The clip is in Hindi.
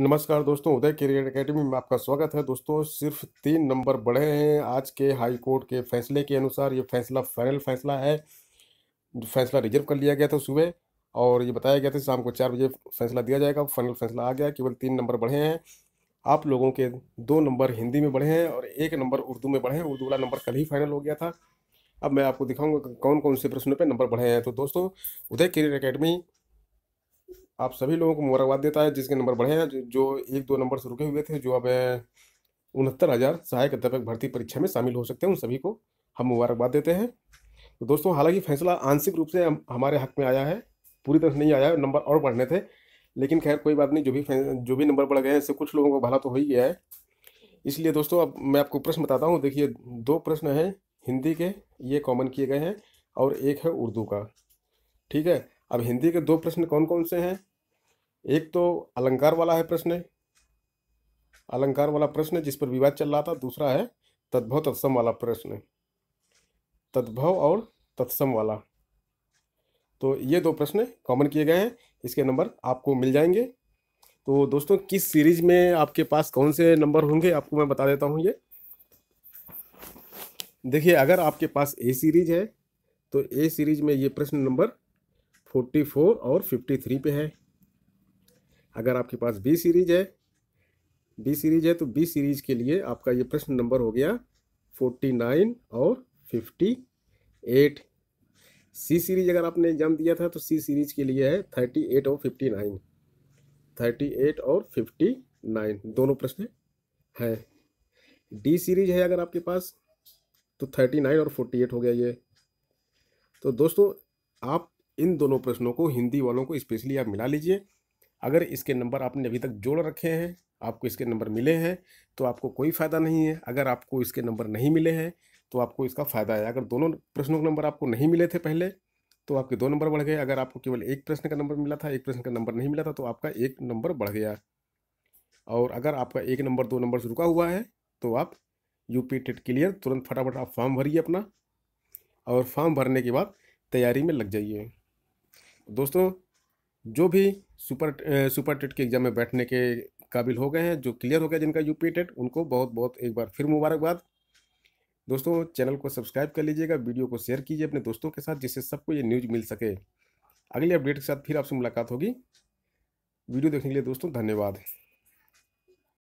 नमस्कार दोस्तों उदय करियर एकेडमी में आपका स्वागत है दोस्तों सिर्फ तीन नंबर बढ़े हैं आज के हाई कोर्ट के फैसले के अनुसार ये फैसला फाइनल फैसला है फैसला रिजर्व कर लिया गया था सुबह और ये बताया गया था शाम को चार बजे फैसला दिया जाएगा फाइनल फैसला आ गया केवल तीन नंबर बढ़े हैं आप लोगों के दो नंबर हिंदी में बढ़े हैं और एक नंबर उर्दू में बढ़े हैं उर्दू वाला नंबर कल ही फाइनल हो गया था अब मैं आपको दिखाऊंगा कौन कौन से प्रश्नों पे नंबर बढ़े हैं तो दोस्तों उदय करियर एकेडमी आप सभी लोगों को मुबारकबाद देता है जिसके नंबर बढ़े हैं जो एक दो नंबर से रुके हुए थे जो अब उनहत्तर हज़ार सहायक अध्यापक भर्ती परीक्षा में शामिल हो सकते हैं उन सभी को हम मुबारकबाद देते हैं तो दोस्तों हालांकि फैसला आंशिक रूप से हमारे हक में आया है पूरी तरह से नहीं आया है नंबर और बढ़ने थे लेकिन खैर कोई बात नहीं जो भी जो भी नंबर बढ़ गए हैं इससे कुछ लोगों को भला तो हो ही गया है इसलिए दोस्तों अब मैं आपको प्रश्न बताता हूँ देखिए दो प्रश्न हैं हिंदी के ये कॉमन किए गए हैं और एक है उर्दू का ठीक है अब हिंदी के दो प्रश्न कौन कौन से हैं एक तो अलंकार वाला है प्रश्न अलंकार वाला प्रश्न जिस पर विवाद चल रहा था दूसरा है तद्भव तत्सम वाला प्रश्न तद्भव और तत्सम वाला तो ये दो प्रश्न कॉमन किए गए हैं इसके नंबर आपको मिल जाएंगे तो दोस्तों किस सीरीज में आपके पास कौन से नंबर होंगे आपको मैं बता देता हूँ ये देखिए अगर आपके पास ए सीरीज है तो ए सीरीज में ये प्रश्न नंबर फोर्टी फोर और फिफ्टी थ्री पे है अगर आपके पास बी सीरीज है बी सीरीज है तो बी सीरीज के लिए आपका ये प्रश्न नंबर हो गया फोर्टी नाइन और फिफ्टी एट सी सीरीज अगर आपने एग्जाम दिया था तो सी सीरीज के लिए है थर्टी एट और फिफ्टी नाइन थर्टी एट और फिफ्टी नाइन दोनों प्रश्न हैं डी सीरीज है अगर आपके पास तो थर्टी नाइन और फोर्टी एट हो गया ये तो दोस्तों आप इन दोनों प्रश्नों को हिंदी वालों को स्पेशली आप मिला लीजिए अगर इसके नंबर आपने अभी तक जोड़ रखे हैं आपको इसके नंबर मिले हैं तो आपको कोई फ़ायदा नहीं है अगर आपको इसके नंबर नहीं मिले हैं तो आपको इसका फ़ायदा है अगर दोनों प्रश्नों के नंबर आपको नहीं मिले थे पहले तो आपके दो नंबर बढ़ गए अगर आपको केवल एक प्रश्न का नंबर मिला था एक प्रश्न का नंबर नहीं मिला था तो आपका एक नंबर बढ़ गया और अगर आपका एक नंबर दो नंबर से रुका हुआ है तो आप यू पी टेट क्लियर तुरंत फटाफट आप फॉर्म भरिए अपना और फॉर्म भरने के बाद तैयारी में लग जाइए दोस्तों जो भी सुपर सुपर टेट के एग्ज़ाम में बैठने के काबिल हो गए हैं जो क्लियर हो गया जिनका यूपी टेट उनको बहुत बहुत एक बार फिर मुबारकबाद दोस्तों चैनल को सब्सक्राइब कर लीजिएगा वीडियो को शेयर कीजिए अपने दोस्तों के साथ जिससे सबको ये न्यूज़ मिल सके अगली अपडेट के साथ फिर आपसे मुलाकात होगी वीडियो देखने के लिए दोस्तों धन्यवाद